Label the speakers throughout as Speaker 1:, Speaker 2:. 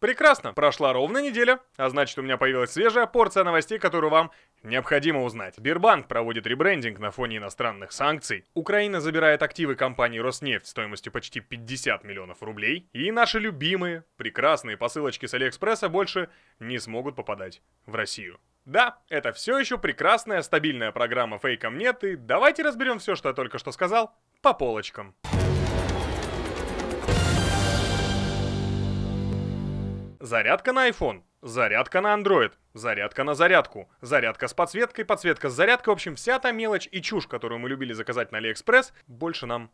Speaker 1: Прекрасно, прошла ровно неделя, а значит у меня появилась свежая порция новостей, которую вам необходимо узнать. Бирбанк проводит ребрендинг на фоне иностранных санкций, Украина забирает активы компании Роснефть стоимостью почти 50 миллионов рублей, и наши любимые, прекрасные посылочки с Алиэкспресса больше не смогут попадать в Россию. Да, это все еще прекрасная, стабильная программа «Фейком нет», и давайте разберем все, что я только что сказал, по полочкам. Зарядка на iPhone, зарядка на Android, зарядка на зарядку, зарядка с подсветкой, подсветка с зарядкой. В общем, вся та мелочь и чушь, которую мы любили заказать на AliExpress, больше нам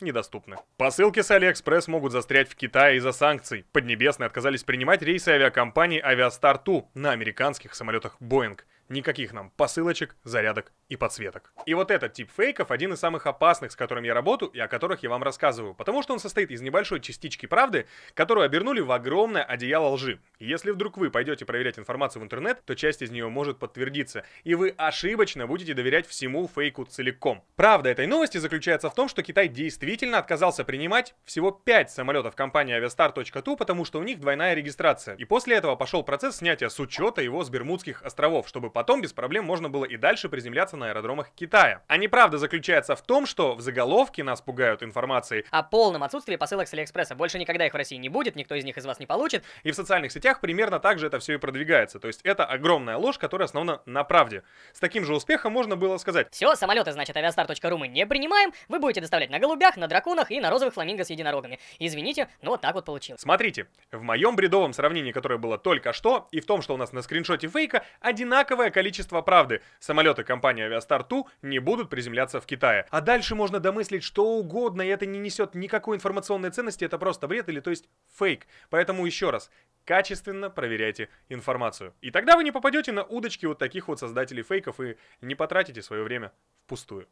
Speaker 1: недоступны. Посылки с AliExpress могут застрять в Китае из-за санкций. Поднебесные отказались принимать рейсы авиакомпании Aviastar 2 на американских самолетах Boeing. Никаких нам посылочек, зарядок и подсветок. И вот этот тип фейков один из самых опасных, с которым я работаю и о которых я вам рассказываю, потому что он состоит из небольшой частички правды, которую обернули в огромное одеяло лжи. И если вдруг вы пойдете проверять информацию в интернет, то часть из нее может подтвердиться, и вы ошибочно будете доверять всему фейку целиком. Правда этой новости заключается в том, что Китай действительно отказался принимать всего 5 самолетов компании aviastar.tu, потому что у них двойная регистрация. И после этого пошел процесс снятия с учета его с Бермудских островов, чтобы Потом без проблем можно было и дальше приземляться на аэродромах Китая. А неправда заключается в том, что в заголовке нас пугают информацией о полном отсутствии посылок с Алиэкспресса. Больше никогда их в России не будет, никто из них из вас не получит. И в социальных сетях примерно так же это все и продвигается. То есть это огромная ложь, которая основана на правде. С таким же успехом можно было сказать. Все, самолеты, значит, авиастар.ру мы не принимаем, вы будете доставлять на голубях, на драконах и на розовых фламинго с единорогами. Извините, но так вот получилось. Смотрите, в моем бредовом сравнении, которое было только что, и в том, что у нас на скриншоте фейка, одинаковое огромное количество правды. Самолеты компании авиастар ту не будут приземляться в Китае. А дальше можно домыслить что угодно, и это не несет никакой информационной ценности, это просто вред или то есть фейк. Поэтому еще раз, качественно проверяйте информацию. И тогда вы не попадете на удочки вот таких вот создателей фейков и не потратите свое время впустую.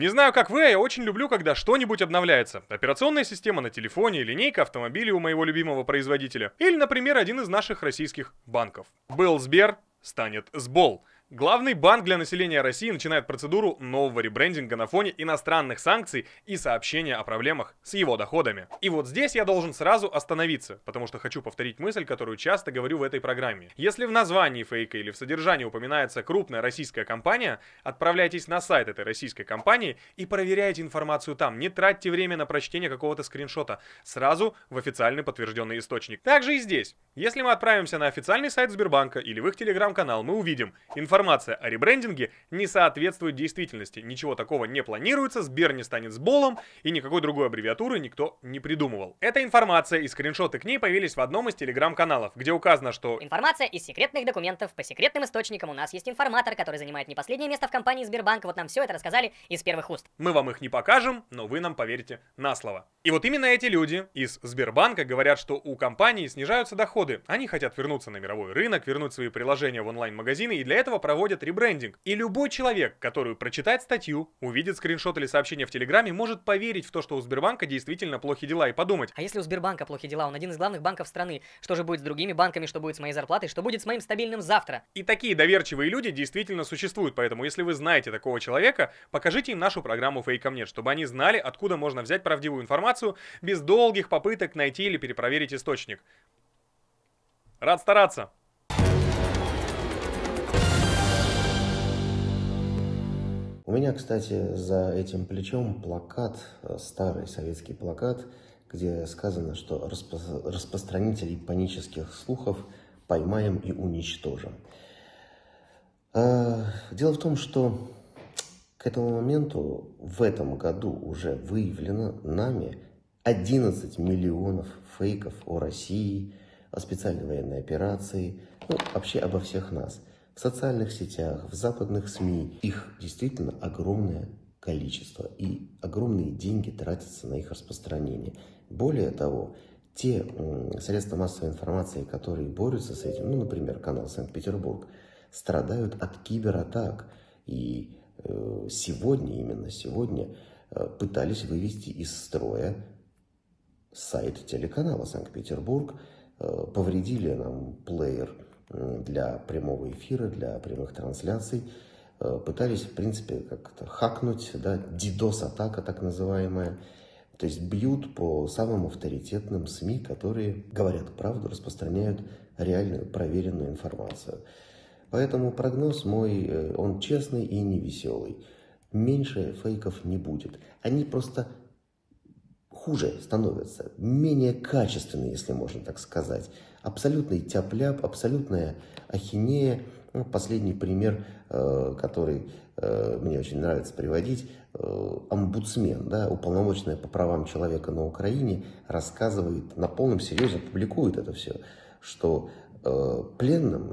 Speaker 1: Не знаю, как вы, а я очень люблю, когда что-нибудь обновляется. Операционная система на телефоне, линейка автомобилей у моего любимого производителя. Или, например, один из наших российских банков. Был Сбер, станет Сбол. Главный банк для населения России начинает процедуру нового ребрендинга на фоне иностранных санкций и сообщения о проблемах с его доходами. И вот здесь я должен сразу остановиться, потому что хочу повторить мысль, которую часто говорю в этой программе. Если в названии фейка или в содержании упоминается крупная российская компания, отправляйтесь на сайт этой российской компании и проверяйте информацию там. Не тратьте время на прочтение какого-то скриншота. Сразу в официальный подтвержденный источник. Также и здесь. Если мы отправимся на официальный сайт Сбербанка или в их телеграм-канал, мы увидим информацию Информация о ребрендинге не соответствует действительности. Ничего такого не планируется, Сбер не станет с Болом и никакой другой аббревиатуры никто не придумывал. Эта информация и скриншоты к ней появились в одном из телеграм-каналов, где указано, что Информация из секретных документов. По секретным источникам у нас есть информатор, который занимает не последнее место в компании Сбербанк. Вот нам все это рассказали из первых уст. Мы вам их не покажем, но вы нам поверите на слово. И вот именно эти люди из Сбербанка говорят, что у компании снижаются доходы. Они хотят вернуться на мировой рынок, вернуть свои приложения в онлайн-магазины, и для этого проводят ребрендинг. И любой человек, который прочитает статью, увидит скриншот или сообщение в Телеграме, может поверить в то, что у Сбербанка действительно плохи дела и подумать. А если у Сбербанка плохи дела, он один из главных банков страны. Что же будет с другими банками, что будет с моей зарплатой, что будет с моим стабильным завтра? И такие доверчивые люди действительно существуют, поэтому если вы знаете такого человека, покажите им нашу программу «Фейком нет», чтобы они знали, откуда можно взять правдивую информацию без долгих попыток найти или перепроверить источник. Рад стараться!
Speaker 2: У меня, кстати, за этим плечом плакат, э, старый советский плакат, где сказано, что распро распространителей панических слухов поймаем и уничтожим. А, дело в том, что к этому моменту в этом году уже выявлено нами 11 миллионов фейков о России, о специальной военной операции, ну, вообще обо всех нас – в социальных сетях, в западных СМИ. Их действительно огромное количество, и огромные деньги тратятся на их распространение. Более того, те средства массовой информации, которые борются с этим, ну, например, канал Санкт-Петербург, страдают от кибератак. И э, сегодня, именно сегодня, э, пытались вывести из строя сайт телеканала Санкт-Петербург, э, повредили нам плеер Э, для прямого эфира, для прямых трансляций. Э, пытались, в принципе, как-то хакнуть, да, дидос-атака так называемая. То есть бьют по самым авторитетным СМИ, которые говорят правду, распространяют реальную проверенную информацию. Поэтому прогноз мой, э, он честный и невеселый. Меньше фейков не будет. Они просто хуже становятся, менее качественные, если можно так сказать. Абсолютный тяп-ляп, абсолютная ахинея. Ну, последний пример, э, который э, мне очень нравится приводить, э, омбудсмен, да, уполномоченная по правам человека на Украине, рассказывает на полном серьезе, публикует это все, что пленным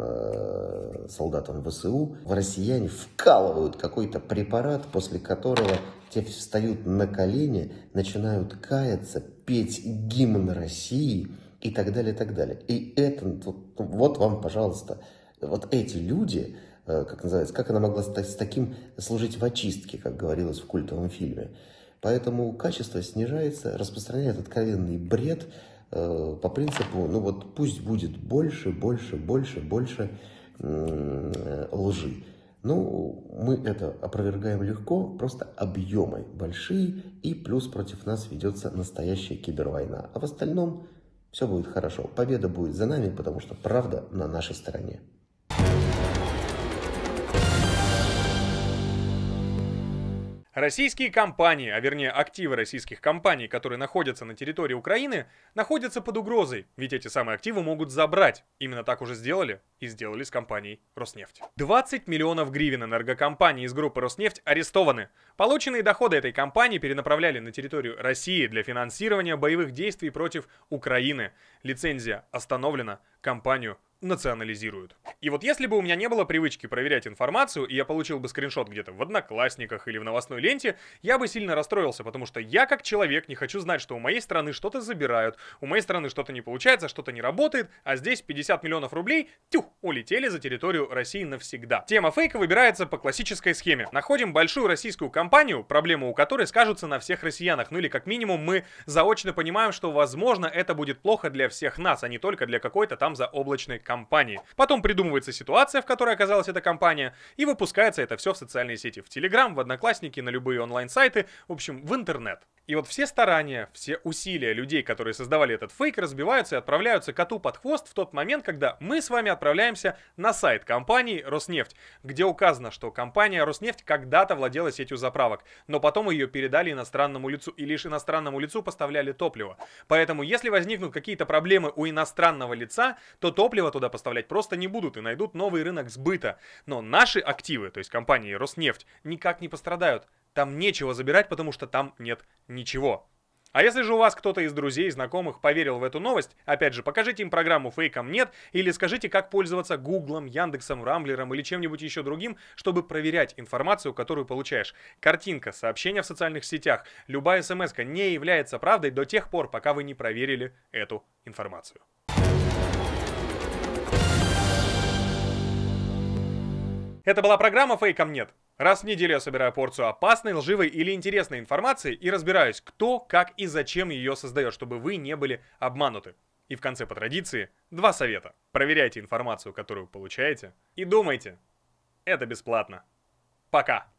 Speaker 2: солдатам ВСУ россияне вкалывают какой-то препарат, после которого те встают на колени, начинают каяться, петь гимн России и так далее, и так далее. И это, вот, вот вам, пожалуйста, вот эти люди, э, как называется, как она могла с таким служить в очистке, как говорилось в культовом фильме. Поэтому качество снижается, распространяет откровенный бред э, по принципу, ну вот пусть будет больше, больше, больше, больше э, лжи. Ну, мы это опровергаем легко, просто объемы большие, и плюс против нас ведется настоящая кибервойна. А в остальном все будет хорошо. Победа будет за нами, потому что правда на нашей стороне.
Speaker 1: Российские компании, а вернее активы российских компаний, которые находятся на территории Украины, находятся под угрозой, ведь эти самые активы могут забрать. Именно так уже сделали и сделали с компанией Роснефть. 20 миллионов гривен энергокомпании из группы Роснефть арестованы. Полученные доходы этой компании перенаправляли на территорию России для финансирования боевых действий против Украины. Лицензия остановлена, компанию национализируют. И вот если бы у меня не было привычки проверять информацию, и я получил бы скриншот где-то в Одноклассниках или в новостной ленте, я бы сильно расстроился, потому что я как человек не хочу знать, что у моей страны что-то забирают, у моей страны что-то не получается, что-то не работает, а здесь 50 миллионов рублей, тю улетели за территорию России навсегда. Тема фейка выбирается по классической схеме. Находим большую российскую компанию, проблему у которой скажутся на всех россиянах, ну или как минимум мы заочно понимаем, что возможно это будет плохо для всех нас, а не только для какой-то там заоблачной компании. Потом придумывается ситуация, в которой оказалась эта компания, и выпускается это все в социальные сети, в Телеграм, в Одноклассники, на любые онлайн-сайты, в общем, в интернет. И вот все старания, все усилия людей, которые создавали этот фейк, разбиваются и отправляются коту под хвост в тот момент, когда мы с вами отправляемся на сайт компании Роснефть, где указано, что компания Роснефть когда-то владела сетью заправок, но потом ее передали иностранному лицу и лишь иностранному лицу поставляли топливо. Поэтому если возникнут какие-то проблемы у иностранного лица, то топливо туда поставлять просто не будут и найдут новый рынок сбыта. Но наши активы, то есть компании Роснефть, никак не пострадают там нечего забирать, потому что там нет ничего. А если же у вас кто-то из друзей, знакомых поверил в эту новость, опять же, покажите им программу «Фейком нет» или скажите, как пользоваться Гуглом, Яндексом, Рамблером или чем-нибудь еще другим, чтобы проверять информацию, которую получаешь. Картинка, сообщение в социальных сетях, любая смс не является правдой до тех пор, пока вы не проверили эту информацию. Это была программа «Фейком нет». Раз в неделю я собираю порцию опасной, лживой или интересной информации и разбираюсь, кто, как и зачем ее создает, чтобы вы не были обмануты. И в конце по традиции два совета. Проверяйте информацию, которую получаете, и думайте. Это бесплатно. Пока!